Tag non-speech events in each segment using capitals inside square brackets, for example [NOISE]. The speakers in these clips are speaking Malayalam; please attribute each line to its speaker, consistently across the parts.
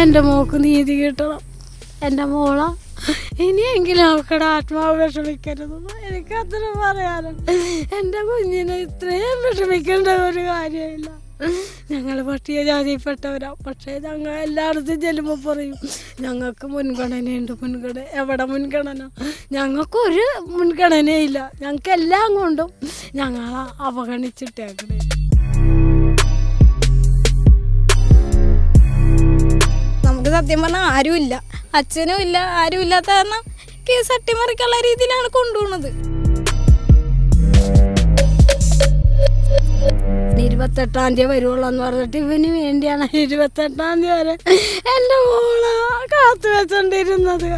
Speaker 1: എൻ്റെ മോക്ക് നീതി കിട്ടണം എൻ്റെ മോള ഇനിയെങ്കിലും അവക്കടെ ആത്മാവ് വിഷമിക്കരുത് എനിക്ക് അത്ര പറയാനും എൻ്റെ കുഞ്ഞിനെ ഇത്രയും വിഷമിക്കേണ്ട ഒരു കാര്യമില്ല ഞങ്ങൾ പട്ടിക ജാതിയിൽപ്പെട്ടവരാ പക്ഷേ ഞങ്ങൾ എല്ലായിടത്തും ചെല്ലുമ്പോൾ പറയും ഞങ്ങൾക്ക് മുൻഗണനയുണ്ട് മുൻഗണന എവിടെ മുൻഗണന ഞങ്ങൾക്കൊരു മുൻഗണനയില്ല ഞങ്ങൾക്ക് എല്ലാം കൊണ്ടും ഞങ്ങളെ അവഗണിച്ചിട്ടേക്കണേ സത്യം പറഞ്ഞാൽ ആരുമില്ല അച്ഛനും ഇല്ല ആരും ഇല്ലാത്ത കാരണം കേസ് അട്ടിമറിക്കുള്ള രീതിയിലാണ് കൊണ്ടുപോകുന്നത് ഇരുപത്തെട്ടാം തീയതി വരുവുള്ളൂ എന്ന് പറഞ്ഞിട്ട് ഇവന് വേണ്ടിയാണ് ഇരുപത്തെട്ടാം തീയതി വരെ എൻ്റെ മോള് കാത്തു വെച്ചോണ്ടിരുന്നത്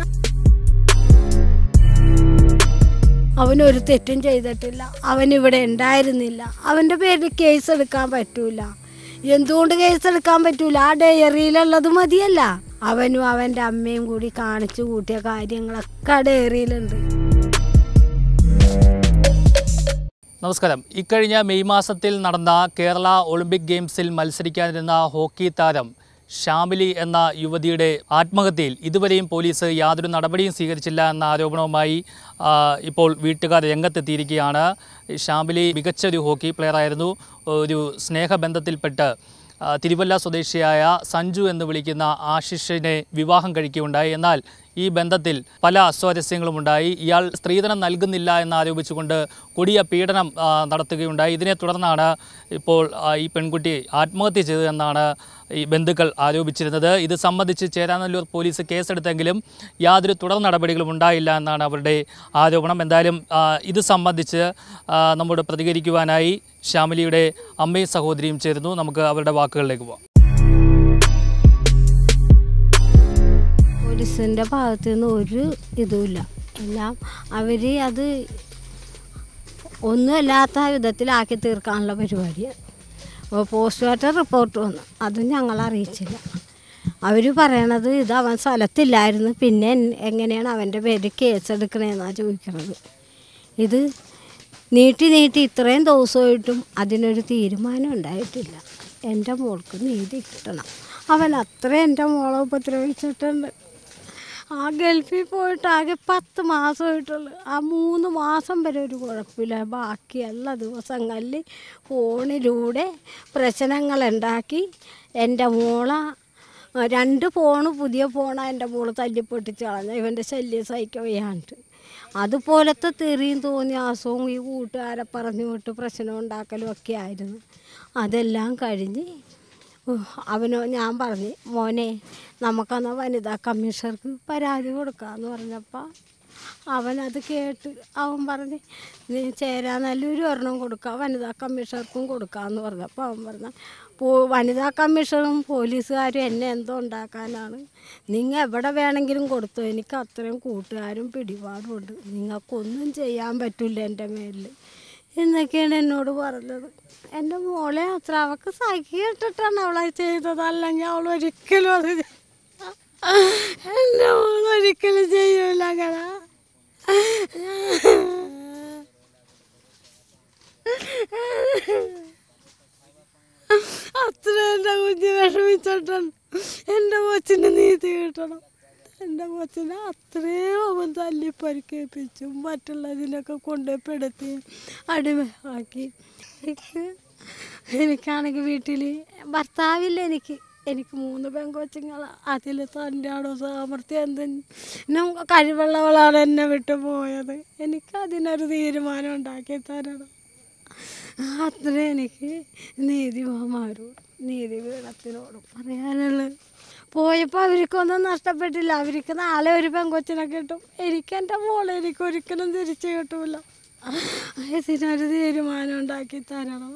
Speaker 1: അവനൊരു തെറ്റും ചെയ്തിട്ടില്ല അവൻ ഇവിടെ ഉണ്ടായിരുന്നില്ല അവൻ്റെ പേരിൽ കേസ് എടുക്കാൻ പറ്റൂല എന്തുകൊണ്ട് കേസ് എടുക്കാൻ പറ്റൂല ആ ഡയറിയിലുള്ളത് മതിയല്ല അവനും അവൻ്റെ അമ്മയും കൂടി കാണിച്ചു കൂട്ടിയ കാര്യങ്ങളൊക്കെ ഡയറിയിലുണ്ട്
Speaker 2: നമസ്കാരം ഇക്കഴിഞ്ഞ മെയ് മാസത്തിൽ നടന്ന കേരള ഒളിമ്പിക് ഗെയിംസിൽ മത്സരിക്കാനിരുന്ന ഹോക്കി താരം ഷാമിലി എന്ന യുവതിയുടെ ആത്മഹത്യയിൽ ഇതുവരെയും പോലീസ് യാതൊരു നടപടിയും സ്വീകരിച്ചില്ല എന്ന ആരോപണവുമായി ഇപ്പോൾ വീട്ടുകാർ രംഗത്തെത്തിയിരിക്കുകയാണ് ഷാമിലി മികച്ച ഒരു ഹോക്കി പ്ലെയറായിരുന്നു ഒരു സ്നേഹബന്ധത്തിൽപ്പെട്ട് തിരുവല്ല സ്വദേശിയായ സഞ്ജു എന്ന് വിളിക്കുന്ന ആശിഷിനെ വിവാഹം കഴിക്കുകയുണ്ടായി എന്നാൽ ഈ ബന്ധത്തിൽ പല അസ്വാരസ്യങ്ങളും ഉണ്ടായി ഇയാൾ സ്ത്രീധനം നൽകുന്നില്ല എന്നാരോപിച്ചുകൊണ്ട് കൊടിയ പീഡനം നടത്തുകയുണ്ടായി ഇതിനെ തുടർന്നാണ് ഇപ്പോൾ ഈ പെൺകുട്ടി ആത്മഹത്യ ചെയ്തതെന്നാണ് ഈ ബന്ധുക്കൾ ആരോപിച്ചിരുന്നത് ഇത് സംബന്ധിച്ച് ചേരാനല്ലൂർ പോലീസ് കേസെടുത്തെങ്കിലും യാതൊരു തുടർ നടപടികളും ഉണ്ടായില്ല എന്നാണ് അവരുടെ ആരോപണം എന്തായാലും ഇത് സംബന്ധിച്ച് നമ്മോട് പ്രതികരിക്കുവാനായി ശ്യാമിലിയുടെ അമ്മയും സഹോദരിയും ചേരുന്നു നമുക്ക് അവരുടെ വാക്കുകളിലേക്ക് പോകാം
Speaker 1: പോലീസിൻ്റെ ഭാഗത്ത് നിന്ന് ഒരു ഇതുമില്ല എല്ലാം അവർ അത് ഒന്നുമല്ലാത്ത വിധത്തിലാക്കി തീർക്കാനുള്ള പരിപാടിയാണ് അപ്പോൾ പോസ്റ്റ്മോർട്ടം റിപ്പോർട്ട് വന്നു അതും ഞങ്ങൾ അറിയിച്ചില്ല അവർ പറയണത് ഇത് അവൻ സ്ഥലത്തില്ലായിരുന്നു പിന്നെ എങ്ങനെയാണ് അവൻ്റെ പേര് കേസ് ചോദിക്കുന്നത് ഇത് നീട്ടി നീട്ടി ഇത്രയും ദിവസമായിട്ടും അതിനൊരു തീരുമാനം ഉണ്ടായിട്ടില്ല എൻ്റെ മോൾക്ക് നീതി കിട്ടണം അവൻ അത്രയും എൻ്റെ മോളെ ഉപദ്രവിച്ചിട്ടുണ്ട് ആ ഗൾഫിൽ പോയിട്ട് ആകെ പത്ത് മാസമായിട്ടുള്ളു ആ മൂന്ന് മാസം വരെ ഒരു കുഴപ്പമില്ല ബാക്കി എല്ലാ ദിവസങ്ങളിൽ ഫോണിലൂടെ പ്രശ്നങ്ങളുണ്ടാക്കി എൻ്റെ മോള രണ്ട് ഫോണ് പുതിയ ഫോണാണ് എൻ്റെ മോള് തല്ലിപ്പൊട്ടിച്ച് കളഞ്ഞ ഇവൻ്റെ ശല്യം സഹിക്കവയ്യാണ്ട് അതുപോലത്തെ തെറിയും തോന്നി ആസവും ഈ കൂട്ടുകാരെ പറഞ്ഞു വിട്ട് പ്രശ്നം ഉണ്ടാക്കലും ഒക്കെ ആയിരുന്നു അതെല്ലാം കഴിഞ്ഞ് അവനോ ഞാൻ പറഞ്ഞു മോനെ നമുക്കെന്നാ വനിതാ കമ്മീഷണർക്ക് പരാതി കൊടുക്കാമെന്ന് പറഞ്ഞപ്പോൾ അവനത് കേട്ട് അവൻ പറഞ്ഞ് നീ നല്ലൊരു ഒരെണ്ണം കൊടുക്കുക വനിതാ കമ്മീഷണർക്കും കൊടുക്കാമെന്ന് പറഞ്ഞപ്പോൾ അവൻ പറഞ്ഞ പോ വനിതാ കമ്മീഷണറും പോലീസുകാരും എന്നെ എന്തോ ഉണ്ടാക്കാനാണ് നിങ്ങൾ എവിടെ വേണമെങ്കിലും കൊടുത്തു എനിക്ക് അത്രയും കൂട്ടുകാരും പിടിപാടുമുണ്ട് നിങ്ങൾക്കൊന്നും ചെയ്യാൻ പറ്റില്ല എൻ്റെ മേലിൽ എന്നൊക്കെയാണ് എന്നോട് പറഞ്ഞത് എൻ്റെ മോളെ അത്ര അവൾക്ക് സഹിക്കിട്ടിട്ടാണ് അവളെ ചെയ്തത് അല്ലെങ്കിൽ അവൾ ഒരിക്കലും അത് എൻ്റെ മോൾ ഒരിക്കലും ചെയ്യൂല കട അത്ര എൻ്റെ കുഞ്ഞ് വിഷമിച്ചിട്ടുണ്ട് എൻ്റെ കൊച്ചിന് നീതി കിട്ടണം എൻ്റെ കൊച്ചിനെ അത്രയും അവൻ തല്ലി പരിക്കേൽപ്പിച്ചും മറ്റുള്ളതിനൊക്കെ കൊണ്ടുപോയിപ്പെടുത്തി അടിമയാക്കി എനിക്ക് എനിക്കാണെങ്കിൽ വീട്ടിൽ ഭർത്താവില്ല എനിക്ക് എനിക്ക് മൂന്ന് പെങ്കൊച്ചുങ്ങൾ അതിൽ തൻ്റെയാണോ എന്ത് എന്തിനും കഴിവുള്ളവളാണ് എന്നെ വിട്ടു പോയത് എനിക്ക് അതിനൊരു തീരുമാനം ഉണ്ടാക്കി തരണം അത്ര എനിക്ക് നീതി വീണത്തിനോടും പറയാനുള്ളത് പോയപ്പോൾ അവർക്കൊന്നും നഷ്ടപ്പെട്ടില്ല അവർക്ക് നാളെ ഒരു പെങ്കൊച്ചിനെ കിട്ടും എനിക്ക് എൻ്റെ മോളെ എനിക്ക് തിരിച്ചു കിട്ടൂല അതിനൊരു തീരുമാനം ഉണ്ടാക്കി തരണം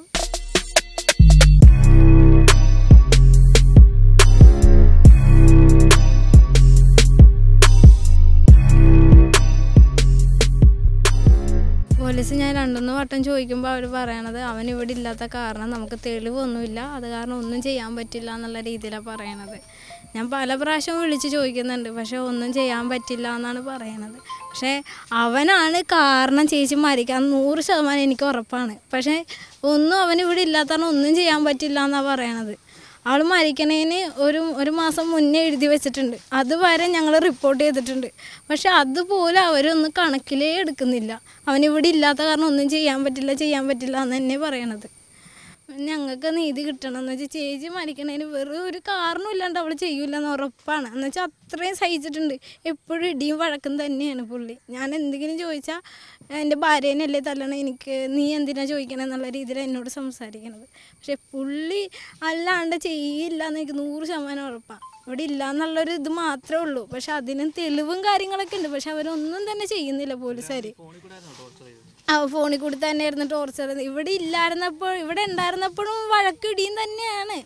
Speaker 1: പോലീസ് ഞാൻ രണ്ടൊന്ന് വട്ടം ചോദിക്കുമ്പോൾ അവർ പറയണത് അവൻ ഇവിടെ ഇല്ലാത്ത കാരണം നമുക്ക് തെളിവൊന്നുമില്ല അത് കാരണം ഒന്നും ചെയ്യാൻ പറ്റില്ല എന്നുള്ള രീതിയിലാണ് പറയണത് ഞാൻ പല പ്രാവശ്യവും വിളിച്ച് ചോദിക്കുന്നുണ്ട് പക്ഷേ ഒന്നും ചെയ്യാൻ പറ്റില്ല എന്നാണ് പറയണത് പക്ഷേ അവനാണ് കാരണം ചേച്ചി മരിക്കാൻ നൂറ് ശതമാനം എനിക്ക് ഉറപ്പാണ് പക്ഷേ ഒന്നും അവൻ ഇവിടെ ഇല്ലാത്തതാണ് ഒന്നും ചെയ്യാൻ പറ്റില്ല എന്നാണ് പറയണത് ആൾ മരിക്കണേന് ഒരു ഒരു മാസം മുന്നേ എഴുതി വെച്ചിട്ടുണ്ട് അതുവരെ ഞങ്ങൾ റിപ്പോർട്ട് ചെയ്തിട്ടുണ്ട് പക്ഷെ അതുപോലെ അവരൊന്നും കണക്കിലേ എടുക്കുന്നില്ല അവനിവിടെ ഇല്ലാത്ത കാരണം ഒന്നും ചെയ്യാൻ പറ്റില്ല ചെയ്യാൻ പറ്റില്ല എന്ന് തന്നെ പറയണത് ഞങ്ങൾക്ക് നീതി കിട്ടണം എന്ന് വെച്ചാൽ ചേച്ചി മരിക്കണതിന് വെറും ഒരു കാരണം ഇല്ലാണ്ട് അവൾ ചെയ്യൂലെന്ന് ഉറപ്പാണ് എന്ന് വെച്ചാൽ അത്രയും സഹിച്ചിട്ടുണ്ട് എപ്പോഴും ഇടിയും വഴക്കും തന്നെയാണ് പുള്ളി ഞാൻ എന്തെങ്കിലും ചോദിച്ചാൽ എൻ്റെ ഭാര്യേനല്ലേ തല്ലണം എനിക്ക് നീ എന്തിനാ ചോദിക്കണം എന്നുള്ള രീതിയിൽ എന്നോട് സംസാരിക്കണത് പക്ഷെ പുള്ളി അല്ലാണ്ട് ചെയ്യില്ല എന്ന് എനിക്ക് നൂറ് ശതമാനം ഉറപ്പാണ് ഇവിടെ ഇല്ല എന്നുള്ളൊരു ഇത് മാത്രമേ ഉള്ളൂ പക്ഷെ അതിനും തെളിവും കാര്യങ്ങളൊക്കെ ഉണ്ട് പക്ഷെ അവരൊന്നും തന്നെ ചെയ്യുന്നില്ല പോലീസുകാർ ഫോണിൽ കൂടി തന്നെയായിരുന്നു ടോർച്ചർ ഇവിടെ ഇല്ലായിരുന്നപ്പോൾ ഇവിടെ ഉണ്ടായിരുന്നപ്പോഴും വഴക്കിടിയും തന്നെയാണ്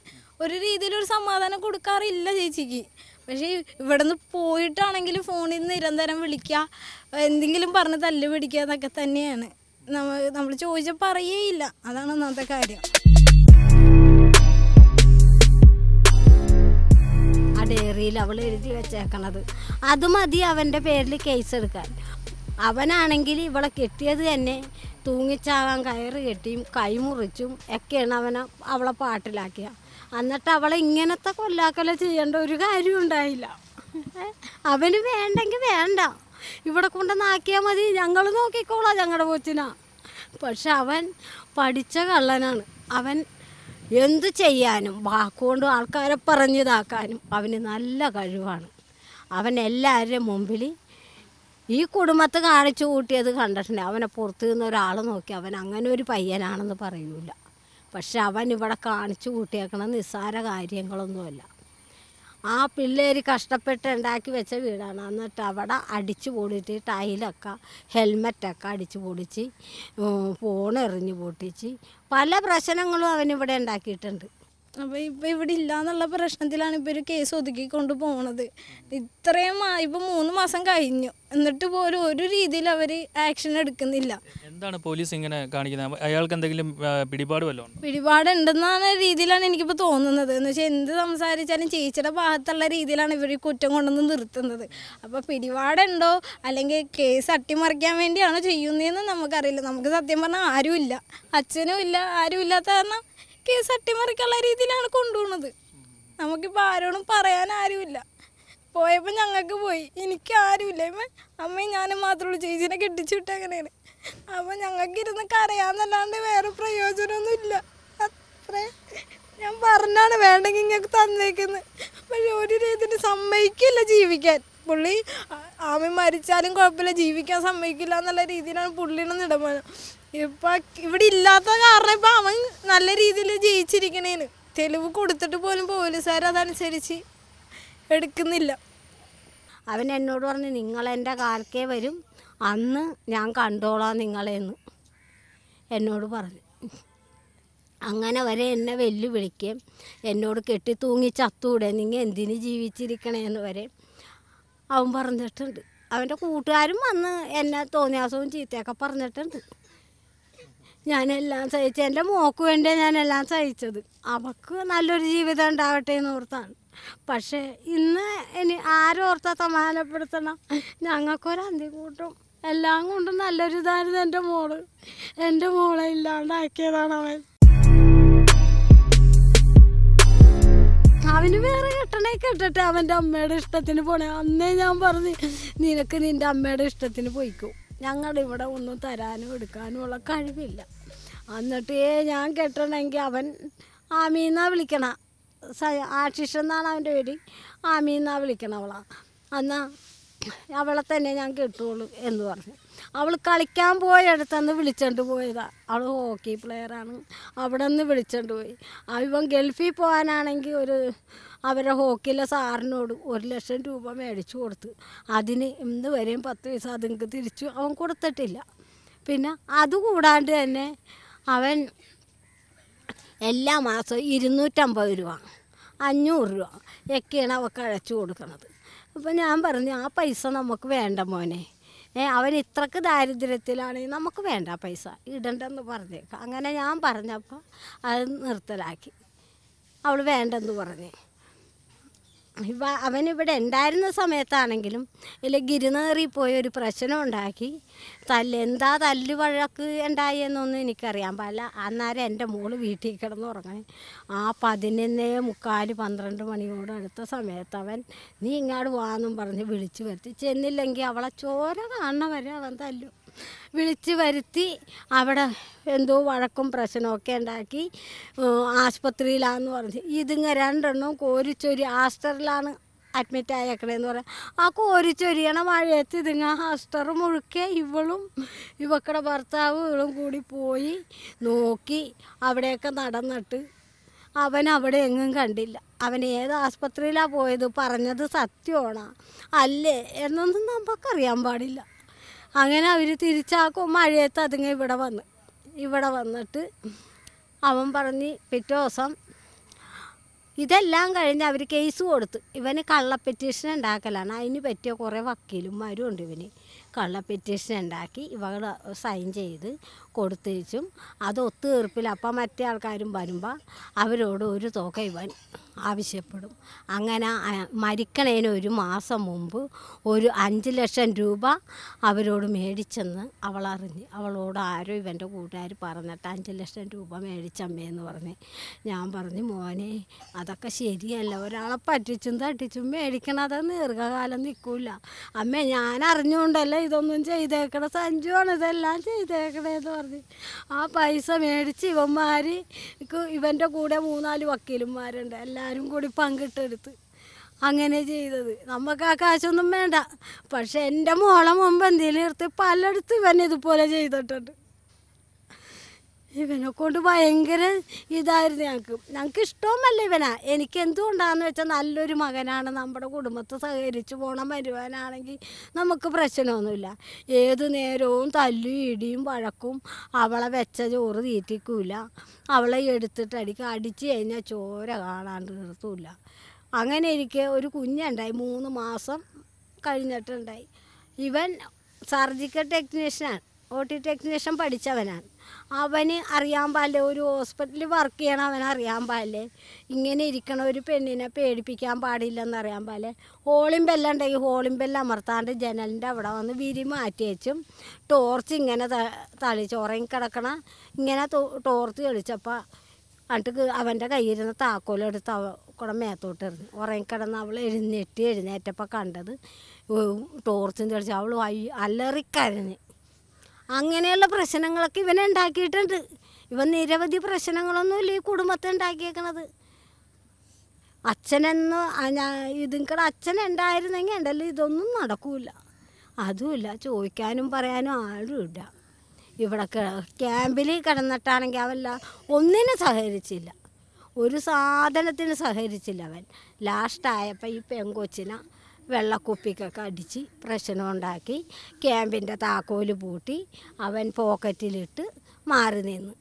Speaker 1: ഒരു രീതിയിലൊരു സമാധാനം കൊടുക്കാറില്ല ചേച്ചിക്ക് പക്ഷേ ഇവിടെ നിന്ന് പോയിട്ടാണെങ്കിലും ഫോണിൽ നിരന്തരം വിളിക്കുക എന്തെങ്കിലും പറഞ്ഞ് തല്ല് പിടിക്കുക എന്നൊക്കെ തന്നെയാണ് നമ്മൾ ചോദിച്ചാൽ പറയേയില്ല അതാണ് ഒന്നാമത്തെ കാര്യം ഡയറിയിൽ അവൾ എഴുതി വെച്ചേക്കണത് അത് മതി അവൻ്റെ പേരിൽ കേസ് എടുക്കാൻ അവനാണെങ്കിൽ ഇവളെ കെട്ടിയത് തന്നെ തൂങ്ങിച്ചാകാൻ കയറ് കെട്ടിയും കൈമുറിച്ചും ഒക്കെയാണ് അവനെ അവളെ പാട്ടിലാക്കിയ എന്നിട്ട് അവളെ ഇങ്ങനത്തെ കൊല്ലാക്കല ചെയ്യേണ്ട ഒരു കാര്യം ഉണ്ടായില്ല അവന് വേണ്ടെങ്കിൽ വേണ്ട ഇവിടെ കൊണ്ടുവന്നാക്കിയാൽ മതി ഞങ്ങൾ നോക്കിക്കോളാം ഞങ്ങളുടെ കൊച്ചിനാ പക്ഷെ അവൻ പഠിച്ച കള്ളനാണ് അവൻ എന്തു ചെയ്യാനും വാക്കുകൊണ്ട് ആൾക്കാരെ പറഞ്ഞിതാക്കാനും അവന് നല്ല കഴിവാണ് അവൻ എല്ലാവരുടെയും മുമ്പിൽ ഈ കുടുംബത്തെ കാണിച്ചു കൂട്ടിയത് കണ്ടിട്ടുണ്ട് അവനെ പുറത്തു നിന്ന് ഒരാൾ നോക്കി അവൻ അങ്ങനെ ഒരു പയ്യനാണെന്ന് പറയൂല പക്ഷെ അവൻ ഇവിടെ കാണിച്ചു കൂട്ടിയേക്കണ നിസ്സാര കാര്യങ്ങളൊന്നുമല്ല ആ പിള്ളേര് കഷ്ടപ്പെട്ട് ഉണ്ടാക്കി വെച്ച വീടാണ് എന്നിട്ട് അവിടെ അടിച്ചു പൊടിച്ച് ടൈലൊക്കെ ഹെൽമെറ്റൊക്കെ അടിച്ചു പൊടിച്ച് ഫോൺ എറിഞ്ഞു പൊട്ടിച്ച് പല പ്രശ്നങ്ങളും അവനിവിടെ ഉണ്ടാക്കിയിട്ടുണ്ട് അപ്പോൾ ഇപ്പോൾ ഇവിടെ ഇല്ല എന്നുള്ള പ്രശ്നത്തിലാണ് ഇപ്പോൾ ഒരു കേസ് ഒതുക്കി പോണത് ഇത്രയും ഇപ്പോൾ മൂന്ന് മാസം കഴിഞ്ഞു എന്നിട്ട് പോലും ഒരു രീതിയിൽ അവർ ആക്ഷൻ എടുക്കുന്നില്ല
Speaker 2: എന്താണ് പോലീസ് ഇങ്ങനെ കാണിക്കുന്നത് അയാൾക്ക് എന്തെങ്കിലും പിടിപാട് വല്ലതും
Speaker 1: പിടിപാടുണ്ടെന്നാണ് രീതിയിലാണ് എനിക്കിപ്പോൾ തോന്നുന്നത് എന്ന് വെച്ചാൽ എന്ത് സംസാരിച്ചാലും ചേച്ചിയുടെ ഭാഗത്തുള്ള രീതിയിലാണ് ഇവർ ഈ കുറ്റം കൊണ്ടുവന്ന് നിർത്തുന്നത് അപ്പോൾ പിടിപാടുണ്ടോ അല്ലെങ്കിൽ കേസ് അട്ടിമറിക്കാൻ വേണ്ടിയാണോ ചെയ്യുന്നതെന്ന് നമുക്കറിയില്ല നമുക്ക് സത്യം പറഞ്ഞാൽ ആരുമില്ല അച്ഛനും ഇല്ല ആരും ഇല്ലാത്ത കാരണം കേസ് അട്ടിമറിക്കുള്ള രീതിയിലാണ് കൊണ്ടുപോകുന്നത് നമുക്കിപ്പോൾ ആരോടും പറയാൻ ആരുമില്ല പോയപ്പോൾ ഞങ്ങൾക്ക് പോയി എനിക്ക് ആരുമില്ല ഇപ്പം അമ്മയും ഞാനും മാത്രമുള്ളൂ ചേച്ചീനെ കെട്ടിച്ചുവിട്ട് അങ്ങനെയാണ് അപ്പം ഞങ്ങൾക്ക് ഇരുന്ന് കരയാന്നല്ലാണ്ട് വേറെ പ്രയോജനമൊന്നുമില്ല അത്രേ ഞാൻ പറഞ്ഞാണ് വേണ്ടെങ്കിൽ ഇങ്ങക്ക് തന്നേക്കുന്നത് പക്ഷെ ഒരു രീതിയിൽ സമ്മതിക്കില്ല ജീവിക്കാൻ പുള്ളി ആമി മരിച്ചാലും കുഴപ്പമില്ല ജീവിക്കാൻ സമ്മതിക്കില്ല എന്നുള്ള രീതിയിലാണ് പുള്ളിയുടെ നിടമാണ് ഇപ്പൊ ഇവിടെ ഇല്ലാത്ത കാരണം ഇപ്പൊ അവൻ നല്ല രീതിയിൽ ജയിച്ചിരിക്കണേന് തെളിവ് കൊടുത്തിട്ട് പോലും പോലീസുകാർ അതനുസരിച്ച് എടുക്കുന്നില്ല അവൻ എന്നോട് പറഞ്ഞു നിങ്ങൾ എൻ്റെ കാലക്കേ വരും അന്ന് ഞാൻ കണ്ടോളാം നിങ്ങളെന്ന് എന്നോട് പറഞ്ഞു അങ്ങനെ വരെ എന്നെ വെല്ലുവിളിക്കുകയും എന്നോട് കെട്ടി തൂങ്ങി ചത്തൂടെ നിങ്ങൾ എന്തിന് ജീവിച്ചിരിക്കണേന്ന് വരെ അവൻ പറഞ്ഞിട്ടുണ്ട് അവൻ്റെ കൂട്ടുകാരും വന്ന് എന്നെ തോന്നിയാസവും ചീത്തയൊക്കെ പറഞ്ഞിട്ടുണ്ട് ഞാനെല്ലാം സഹിച്ചു എൻ്റെ മോക്ക് വേണ്ടിയാണ് ഞാനെല്ലാം സഹിച്ചത് അവക്ക് നല്ലൊരു ജീവിതം ഉണ്ടാവട്ടെ എന്ന് ഓർത്താണ് പക്ഷേ ഇന്ന് ഇനി ഓർത്താ സമാധാനപ്പെടുത്തണം അന്തി കൂട്ടും എല്ലാം കൊണ്ടും നല്ലൊരു ഇതായിരുന്നു എൻ്റെ മോള് എൻ്റെ മോളെ ഇല്ലാണ്ടാക്കിയതാണ് അവൻ അവന് വേറെ കെട്ടണേ കെട്ടട്ടെ അവൻ്റെ അമ്മയുടെ ഇഷ്ടത്തിന് പോണേ അന്നേ ഞാൻ പറഞ്ഞു നിനക്ക് നിൻ്റെ അമ്മയുടെ ഇഷ്ടത്തിന് പോയിക്കോ ഞങ്ങളിവിടെ ഒന്നും തരാനും എടുക്കാനും ഉള്ള കഴിവില്ല എന്നിട്ട് ഞാൻ കെട്ടണമെങ്കിൽ അവൻ ആമീന്നാ വിളിക്കണ ആക്ഷിഷ് എന്നാണ് അവൻ്റെ പേര് ആമീന്നാ വിളിക്കണവളാ എന്നാൽ അവളെ തന്നെ ഞാൻ കെട്ടുള്ളൂ എന്ന് പറഞ്ഞു അവൾ കളിക്കാൻ പോയടുത്തന്ന് വിളിച്ചോണ്ട് പോയതാ അവൾ ഹോക്കി പ്ലെയറാണ് അവിടെ നിന്ന് വിളിച്ചോണ്ട് പോയി ഇവൻ ഗൾഫിൽ പോകാനാണെങ്കിൽ ഒരു അവരുടെ ഹോക്കിയിലെ സാറിനോട് ഒരു ലക്ഷം രൂപ മേടിച്ചു കൊടുത്ത് അതിന് ഇന്ന് വരെയും പത്ത് പൈസ അതുങ്ങൾക്ക് തിരിച്ചു അവൻ കൊടുത്തിട്ടില്ല പിന്നെ അതുകൂടാണ്ട് തന്നെ അവൻ എല്ലാ മാസവും ഇരുന്നൂറ്റമ്പത് രൂപ അഞ്ഞൂറ് രൂപ ഒക്കെയാണ് അവൾക്ക് അഴച്ചു കൊടുക്കുന്നത് അപ്പോൾ ഞാൻ പറഞ്ഞു ആ പൈസ നമുക്ക് വേണ്ട മോനെ അവൻ ഇത്രക്ക് ദാരിദ്ര്യത്തിലാണ് നമുക്ക് വേണ്ട പൈസ ഇടണ്ടെന്ന് പറഞ്ഞേക്കാം അങ്ങനെ ഞാൻ പറഞ്ഞപ്പോൾ അത് നിർത്തലാക്കി അവൾ വേണ്ടെന്ന് പറഞ്ഞേ ഇവ അവനിവിടെ ഉണ്ടായിരുന്ന സമയത്താണെങ്കിലും ഇല്ല ഗിരിനേറി പോയൊരു പ്രശ്നം ഉണ്ടാക്കി തല്ല് എന്താ തല്ല് വഴക്ക് ഉണ്ടായെന്നൊന്നും എനിക്കറിയാൻ പാടില്ല അന്നേരം എൻ്റെ മോള് വീട്ടിൽ കിടന്ന് ഉറങ്ങണേ ആ പതിനൊന്ന് മുക്കാൽ പന്ത്രണ്ട് മണിയോട് അടുത്ത സമയത്ത് അവൻ നീ ഇങ്ങോട്ട് വാന്നും പറഞ്ഞ് വിളിച്ചു വരുത്തി ചെന്നില്ലെങ്കിൽ അവളെ ചോര കാണണ വരെ അവൻ തല്ലും വിളിച്ച് വരുത്തി അവിടെ എന്തോ വഴക്കും പ്രശ്നമൊക്കെ ഉണ്ടാക്കി ആസ്പത്രിയിലാന്ന് പറഞ്ഞു ഇതിങ്ങ രണ്ടെണ്ണം കോരിച്ചൊരി ആസ്റ്ററിലാണ് അഡ്മിറ്റ് ആയേക്കണേന്ന് പറയാം ആ കോരിച്ചൊരിയണ മഴയത്ത് ഇതിങ്ങ ഹസ്റ്റർ മുഴുക്കെ ഇവളും ഇവക്കടെ ഭർത്താവ് ഇവളും കൂടി പോയി നോക്കി അവിടെയൊക്കെ നടന്നിട്ട് അവൻ അവിടെ എങ്ങും കണ്ടില്ല അവൻ ഏത് ആസ്പത്രിയിലാണ് പോയത് പറഞ്ഞത് സത്യമാണ് അല്ലേ എന്നൊന്നും നമുക്കറിയാൻ പാടില്ല അങ്ങനെ അവർ തിരിച്ചാക്കോ മഴയത്ത് അതുങ്ങ ഇവിടെ വന്ന് ഇവിടെ വന്നിട്ട് അവൻ പറഞ്ഞ് പിറ്റേ ദിവസം ഇതെല്ലാം കഴിഞ്ഞ് അവർ കേസ് കൊടുത്ത് ഇവന് കള്ള പെറ്റീഷൻ ഉണ്ടാക്കലാണ് അതിന് പറ്റിയ കുറേ വക്കീലുമാരും ഉണ്ട് ഇവന് കള്ള പെറ്റീഷൻ ഉണ്ടാക്കി ഇവകൾ സൈൻ ചെയ്ത് കൊടുത്തേച്ചും അത് ഒത്തുതീർപ്പില്ല അപ്പം മറ്റേ ആൾക്കാരും വരുമ്പോൾ അവരോട് ഒരു തുക ഇവൻ ആവശ്യപ്പെടും അങ്ങനെ മരിക്കണേന് ഒരു മാസം മുമ്പ് ഒരു അഞ്ച് ലക്ഷം രൂപ അവരോട് മേടിച്ചെന്ന് അവളറിഞ്ഞ് അവളോട് ആരോ ഇവൻ്റെ കൂട്ടുകാർ പറഞ്ഞിട്ട് അഞ്ച് ലക്ഷം രൂപ മേടിച്ചമ്മയെന്ന് പറഞ്ഞ് ഞാൻ പറഞ്ഞു മോനെ അതൊക്കെ ശരിയല്ല ഒരാളെ പറ്റിച്ചും തട്ടിച്ചും മേടിക്കണത് ദീർഘകാലം നിൽക്കില്ല അമ്മ ഞാൻ അറിഞ്ഞുകൊണ്ടല്ല ഇതൊന്നും ചെയ്തേക്കണ സഞ്ജുവാണ് ഇതെല്ലാം ചെയ്തേക്കണേന്ന് പറഞ്ഞ് ആ പൈസ മേടിച്ച് ഇവന്മാർക്ക് ഇവൻ്റെ കൂടെ മൂന്നാല് വക്കീലന്മാരുണ്ട് എല്ലാം എല്ലാവരും കൂടി പങ്കിട്ടെടുത്ത് അങ്ങനെ ചെയ്തത് നമുക്ക് ആ കാശൊന്നും വേണ്ട പക്ഷെ എൻ്റെ മോളെ മുമ്പ് എന്തെങ്കിലും നിർത്തി പലയിടത്ത് ഇവൻ ഇതുപോലെ ചെയ്തിട്ടുണ്ട് ഇവനെ കൊണ്ട് ഭയങ്കര ഇതായിരുന്നു ഞങ്ങൾക്ക് ഞങ്ങൾക്ക് ഇഷ്ടവുമല്ല ഇവനാ എനിക്ക് എന്തുകൊണ്ടാന്ന് വെച്ചാൽ നല്ലൊരു മകനാണ് നമ്മുടെ കുടുംബത്തെ സഹകരിച്ച് പോകണം വരുവാനാണെങ്കിൽ നമുക്ക് പ്രശ്നമൊന്നുമില്ല ഏത് നേരവും തല്ലും ഇടിയും വഴക്കും അവളെ വെച്ച ചോറ് തീറ്റിക്കൂല അവളെ എടുത്തിട്ട് അടിച്ച് കഴിഞ്ഞാൽ ചോര കാണാണ്ട് നിർത്തൂല അങ്ങനെ ഇരിക്കെ ഒരു കുഞ്ഞുണ്ടായി മൂന്ന് മാസം കഴിഞ്ഞിട്ടുണ്ടായി ഇവൻ സർജിക്കൽ ടെക്നീഷ്യനാണ് ടി ടെക്നീഷ്യൻ പഠിച്ചവനാണ് അവന് അറിയാൻ പാടില്ല ഒരു ഹോസ്പിറ്റലിൽ വർക്ക് ചെയ്യണം അവൻ അറിയാൻ പാടില്ല ഇങ്ങനെ ഇരിക്കണ ഒരു പെണ്ണിനെ പേടിപ്പിക്കാൻ പാടില്ലെന്ന് അറിയാൻ പാടില്ല ഹോളിം ബെല്ലാം ഉണ്ടെങ്കിൽ ഹോളിംഗ് ബെല്ല് അമർത്താണ്ട് ജനലിൻ്റെ അവിടെ വന്ന് വിരി മാറ്റി വെച്ചും ടോർച്ച് ഇങ്ങനെ തളിച്ച് ഉറങ്ങി കിടക്കണ ഇങ്ങനെ ടോർച്ച് തെളിച്ചപ്പോൾ എന്നിട്ട് അവൻ്റെ കയ്യിരുന്ന താക്കോലെടുത്ത് കൂടെ മേത്തോട്ട് എറിഞ്ഞു ഉറങ്ങിക്കിടന്ന് അവൾ എഴുന്നേറ്റ് എഴുന്നേറ്റപ്പോൾ കണ്ടത് ടോർച്ചും തെളിച്ച് അവൾ അല്ലറിക്കരഞ്ഞ് അങ്ങനെയുള്ള പ്രശ്നങ്ങളൊക്കെ ഇവനെ ഉണ്ടാക്കിയിട്ടുണ്ട് ഇവൻ നിരവധി പ്രശ്നങ്ങളൊന്നുമില്ല ഈ കുടുംബത്തെ ഉണ്ടാക്കിയേക്കണത് അച്ഛനെന്ന് ഇതുങ്ങളുടെ അച്ഛൻ ഉണ്ടായിരുന്നെങ്കിൽ ഉണ്ടല്ലോ ഇതൊന്നും നടക്കൂല അതുമില്ല ചോദിക്കാനും പറയാനും ആരുമില്ല ഇവിടെ ക്യാമ്പിൽ കിടന്നിട്ടാണെങ്കിൽ അവല്ല ഒന്നിനും സഹകരിച്ചില്ല ഒരു സാധനത്തിന് സഹകരിച്ചില്ല അവൻ ലാസ്റ്റായപ്പോൾ ഈ പെങ്കൊച്ചിനാണ് വെള്ളക്കുപ്പിക്കൊക്കെ അടിച്ച് പ്രശ്നമുണ്ടാക്കി ക്യാമ്പിൻ്റെ താക്കോൽ പൂട്ടി അവൻ പോക്കറ്റിലിട്ട് മാറി നിന്ന്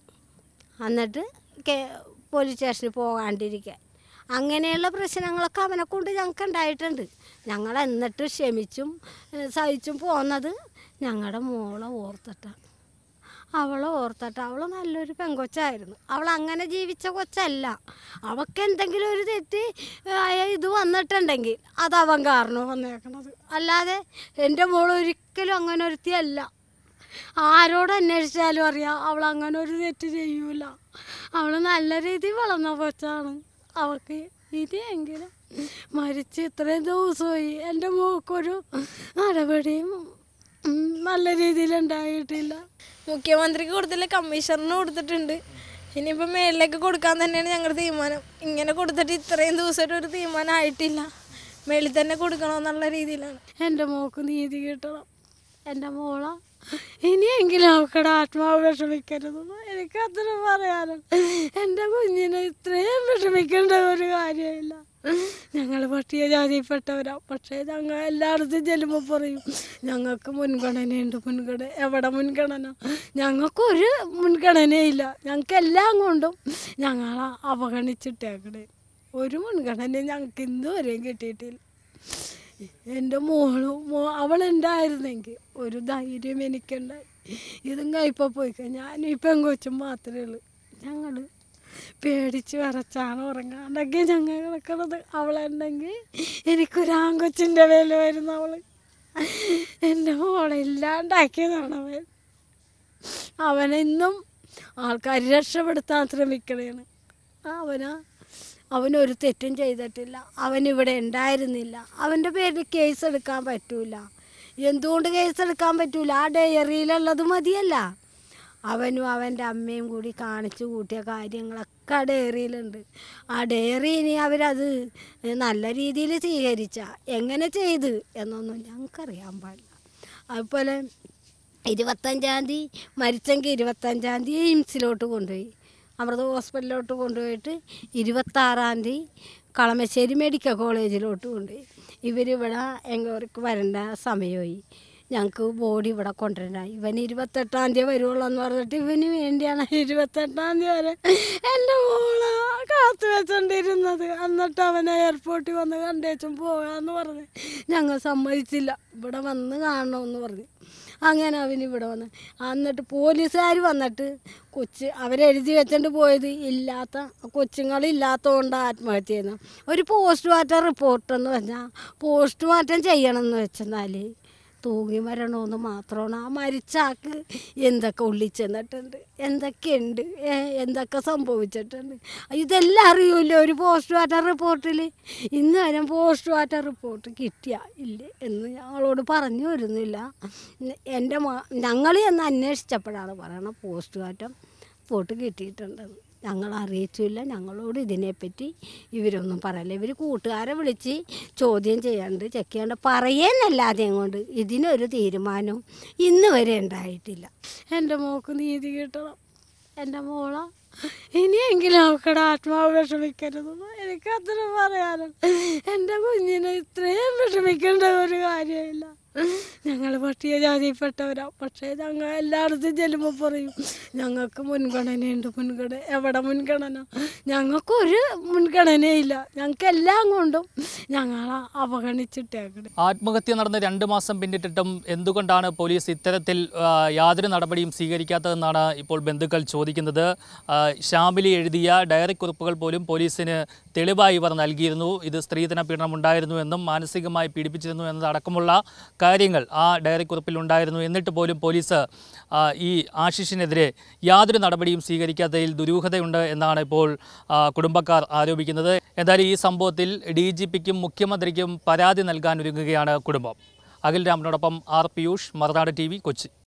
Speaker 1: എന്നിട്ട് പോലീസ് സ്റ്റേഷനിൽ പോകാണ്ടിരിക്കാൻ അങ്ങനെയുള്ള പ്രശ്നങ്ങളൊക്കെ അവനെ കൊണ്ട് ഞങ്ങൾക്ക് ഉണ്ടായിട്ടുണ്ട് ഞങ്ങൾ എന്നിട്ട് ക്ഷമിച്ചും സഹിച്ചും പോന്നത് ഞങ്ങളുടെ മോളെ ഓർത്തിട്ടാണ് അവൾ ഓർത്തിട്ട് അവൾ നല്ലൊരു പെങ്കൊച്ചായിരുന്നു അവൾ അങ്ങനെ ജീവിച്ച കൊച്ചല്ല അവൾക്ക് എന്തെങ്കിലും ഒരു തെറ്റ് ഇത് വന്നിട്ടുണ്ടെങ്കിൽ അത് അവൻ കാരണം വന്നേക്കണത് അല്ലാതെ എൻ്റെ മോൾ ഒരിക്കലും അങ്ങനെ ഒരുത്തിയല്ല ആരോട് അന്വേഷിച്ചാലും അറിയാം അവൾ അങ്ങനെ ഒരു തെറ്റ് ചെയ്യൂല അവൾ നല്ല രീതിയിൽ വളർന്ന കൊച്ചാണ് അവൾക്ക് ഇനിയെങ്കിലും മരിച്ച് ഇത്രയും ദിവസമായി എൻ്റെ മോൾക്കൊരു നടപടിയും നല്ല രീതിയിൽ ഉണ്ടായിട്ടില്ല മുഖ്യമന്ത്രിക്ക് കൊടുത്തില്ല കമ്മീഷണറിന് കൊടുത്തിട്ടുണ്ട് ഇനിയിപ്പോൾ മേളിലേക്ക് കൊടുക്കാൻ തന്നെയാണ് ഞങ്ങളുടെ തീരുമാനം ഇങ്ങനെ കൊടുത്തിട്ട് ഇത്രയും ദിവസമായിട്ട് ഒരു തീരുമാനം ആയിട്ടില്ല മേളിൽ തന്നെ കൊടുക്കണമെന്നുള്ള രീതിയിലാണ് എൻ്റെ മോൾക്ക് നീതി കിട്ടണം എൻ്റെ മോള ഇനിയെങ്കിലും അവക്കടെ ആത്മാവ് വിഷമിക്കരുതെന്ന് എനിക്ക് അത്ര പറയാനുണ്ട് എൻ്റെ കുഞ്ഞിനെ ഇത്രയും വിഷമിക്കേണ്ട ഒരു കാര്യമില്ല ഞങ്ങൾ പട്ടിക ജാതിയിൽപ്പെട്ടവരാ പക്ഷേ ഞങ്ങൾ എല്ലായിടത്തും ചെല്ലുമ്പോൾ പറയും ഞങ്ങൾക്ക് മുൻഗണനയുണ്ട് മുൻഗണന എവിടെ മുൻഗണന ഞങ്ങൾക്കൊരു മുൻഗണനയില്ല ഞങ്ങൾക്ക് എല്ലാം കൊണ്ടും ഞങ്ങളെ അവഗണിച്ചിട്ടേക്കണ് ഒരു മുൻഗണന ഞങ്ങൾക്ക് ഇന്നുവരെയും കിട്ടിയിട്ടില്ല എൻ്റെ മോളും മോ അവളുണ്ടായിരുന്നെങ്കിൽ ഒരു ധൈര്യം എനിക്കുണ്ടായി ഇതും കയ്പ പോയി കഴിഞ്ഞാൽ ഞാനും ഇപ്പം കൊച്ചും മാത്രമേ ഉള്ളൂ ഞങ്ങൾ പേടിച്ച് വരച്ചാണ് ഉറങ്ങാണ്ടൊക്കെ ഞങ്ങൾ കിടക്കുന്നത് അവളുണ്ടെങ്കിൽ എനിക്കൊരാങ്കൊച്ചിൻ്റെ വില വരുന്ന അവൾ എൻ്റെ മോളെ ഇല്ലാണ്ടാക്കിയതാണ് അവൻ അവനെന്നും ആൾക്കാർ രക്ഷപ്പെടുത്താൻ ശ്രമിക്കണേന്ന് അവനാ അവനൊരു തെറ്റും ചെയ്തിട്ടില്ല അവനിവിടെ ഉണ്ടായിരുന്നില്ല അവൻ്റെ പേരിൽ കേസ് എടുക്കാൻ പറ്റൂല എന്തുകൊണ്ട് കേസ് എടുക്കാൻ പറ്റൂല ആ ഡയറിയിലുള്ളത് മതിയല്ല അവനും അവൻ്റെ അമ്മയും കൂടി കാണിച്ചു കൂട്ടിയ കാര്യങ്ങളൊക്കെ ആ ഡയറിയിലുണ്ട് ആ ഡയറി ഇനി അവരത് നല്ല രീതിയിൽ സ്വീകരിച്ച എങ്ങനെ ചെയ്ത് എന്നൊന്നും ഞങ്ങൾക്കറിയാൻ പാടില്ല അതുപോലെ ഇരുപത്തഞ്ചാം തീയതി മരിച്ചെങ്കിൽ ഇരുപത്തഞ്ചാം തീയതി എയിംസിലോട്ട് കൊണ്ടുപോയി അമൃത ഹോസ്പിറ്റലിലോട്ട് കൊണ്ടുപോയിട്ട് ഇരുപത്താറാം തീയതി കളമശ്ശേരി മെഡിക്കൽ കോളേജിലോട്ട് കൊണ്ടുപോയി ഇവരിവിടെ എങ്കോർക്ക് വരേണ്ട സമയമായി ഞങ്ങൾക്ക് ബോഡി ഇവിടെ കൊണ്ടുവരണം ഇവൻ ഇരുപത്തെട്ടാം തീയതി വരുവുള്ളൂ എന്ന് പറഞ്ഞിട്ട് ഇവന് വേണ്ടിയാണ് [LAUGHS] ഇരുപത്തെട്ടാം തീയതി വരെ എൻ്റെ മോള് കാത്തു വെച്ചോണ്ടിരുന്നത് എന്നിട്ട് അവനെ എയർപോർട്ടിൽ വന്ന് കണ്ടേച്ചും പോകാമെന്ന് പറഞ്ഞ് ഞങ്ങൾ സമ്മതിച്ചില്ല ഇവിടെ വന്ന് കാണണമെന്ന് പറഞ്ഞു അങ്ങനെ അവൻ ഇവിടെ വന്ന് എന്നിട്ട് പോലീസുകാർ വന്നിട്ട് കൊച്ച് അവരെഴുതി വെച്ചിട്ട് പോയത് ഇല്ലാത്ത കൊച്ചുങ്ങളില്ലാത്തതുകൊണ്ട് ആത്മഹത്യ ചെയ്യുന്നു ഒരു പോസ്റ്റ് മാറ്റം റിപ്പോർട്ടെന്ന് പറഞ്ഞാൽ മാറ്റം ചെയ്യണമെന്ന് വെച്ചെന്നാൽ തൂങ്ങി മരണമെന്ന് മാത്രമാണ് ആ മരിച്ചാക്ക് എന്തൊക്കെ ഉള്ളിച്ചെന്നിട്ടുണ്ട് എന്തൊക്കെയുണ്ട് എന്തൊക്കെ സംഭവിച്ചിട്ടുണ്ട് ഇതെല്ലാം അറിയൂല്ലോ ഒരു പോസ്റ്റ് വാട്ടർ റിപ്പോർട്ടിൽ ഇന്ന് വരെ വാട്ടർ റിപ്പോർട്ട് കിട്ടിയ ഇല്ലേ എന്ന് ഞങ്ങളോട് പറഞ്ഞു വരുന്നില്ല എൻ്റെ ഞങ്ങൾ എന്ന് അന്വേഷിച്ചപ്പോഴാണ് പോസ്റ്റ് പോസ്റ്റ്മോർട്ടം റിപ്പോർട്ട് കിട്ടിയിട്ടുണ്ടെന്ന് ഞങ്ങൾ അറിയിച്ചില്ല ഞങ്ങളോട് ഇതിനെപ്പറ്റി ഇവരൊന്നും പറയില്ല ഇവർ കൂട്ടുകാരെ വിളിച്ച് ചോദ്യം ചെയ്യാണ്ട് ചെക്ക് ചെയ്യാണ്ട് പറയേന്നല്ലാതെ കൊണ്ട് ഇതിനൊരു തീരുമാനവും ഇന്ന് വരെ ഉണ്ടായിട്ടില്ല എൻ്റെ മോൾക്ക് നീതി കിട്ടണം എൻ്റെ മോള ഇനിയെങ്കിലും അവക്കടെ ആത്മാവ് വിഷമിക്കരുതെന്ന് എനിക്ക് അത്ര പറയാനുണ്ട് എൻ്റെ കുഞ്ഞിനെ ഇത്രയും വിഷമിക്കേണ്ട ഒരു കാര്യമില്ല ഞങ്ങൾ പട്ടിക ജാതിയിൽപ്പെട്ടവരാ പക്ഷേ ഞങ്ങൾ എല്ലായിടത്തും ചെല്ലുമ്പോൾ പറയും ഞങ്ങൾക്ക് മുൻഗണനയുണ്ട് മുൻഗണന എവിടെ മുൻഗണന ഞങ്ങൾക്കൊരു മുൻഗണനയില്ല ഞങ്ങൾക്ക് എല്ലാം കൊണ്ടും ഞങ്ങളെ അവഗണിച്ചിട്ടേക്കണേ
Speaker 2: ആത്മഹത്യ നടന്ന് രണ്ട് മാസം പിന്നിട്ടിട്ടും എന്തുകൊണ്ടാണ് പോലീസ് ഇത്തരത്തിൽ യാതൊരു നടപടിയും സ്വീകരിക്കാത്തതെന്നാണ് ഇപ്പോൾ ബന്ധുക്കൾ ചോദിക്കുന്നത് ഷാമിലി എഴുതിയ ഡയറി കുറിപ്പുകൾ പോലും പോലീസിന് തെളിവായി ഇവർ നൽകിയിരുന്നു ഇത് സ്ത്രീധന പീഡനം ഉണ്ടായിരുന്നു എന്നും മാനസികമായി പീഡിപ്പിച്ചിരുന്നു എന്നതടക്കമുള്ള കാര്യങ്ങൾ ആ ഡയറി ഉണ്ടായിരുന്നു എന്നിട്ട് പോലും പോലീസ് ഈ ആശിഷിനെതിരെ യാതൊരു നടപടിയും സ്വീകരിക്കാത്തതിൽ ദുരൂഹതയുണ്ട് എന്നാണ് ഇപ്പോൾ കുടുംബക്കാർ ആരോപിക്കുന്നത് എന്തായാലും ഈ സംഭവത്തിൽ ഡി ജി പിക്കും മുഖ്യമന്ത്രിക്കും പരാതി നൽകാൻ ഒരുങ്ങുകയാണ് കുടുംബം അഖിൽ രാമനോടൊപ്പം ആർ പിയൂഷ് മറുനാട് ടി കൊച്ചി